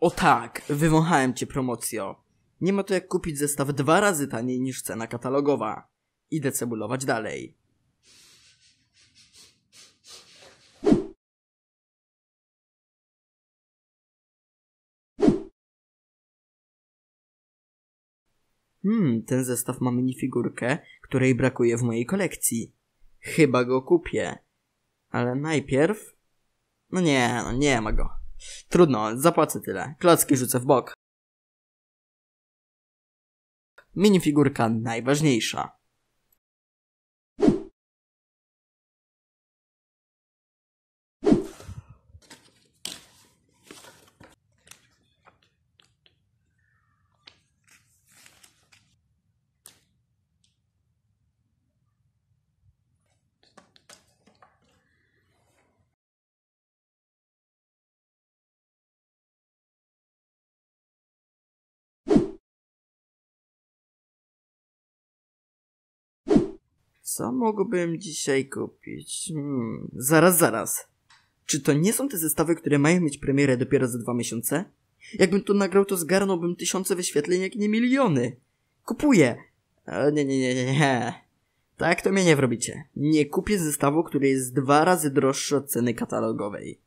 O tak, wywąchałem cię promocjo. Nie ma to jak kupić zestaw dwa razy taniej niż cena katalogowa. Idę cebulować dalej. Hmm, ten zestaw ma minifigurkę, której brakuje w mojej kolekcji. Chyba go kupię. Ale najpierw... No nie, no nie ma go. Trudno, zapłacę tyle. Klocki rzucę w bok. Minifigurka najważniejsza. Co mógłbym dzisiaj kupić? Hmm, zaraz, zaraz. Czy to nie są te zestawy, które mają mieć premierę dopiero za dwa miesiące? Jakbym to nagrał, to zgarnąłbym tysiące wyświetleń, jak nie miliony. Kupuję! O, nie, nie, nie, nie, nie. Tak to mnie nie wrobicie. Nie kupię zestawu, który jest dwa razy droższy od ceny katalogowej.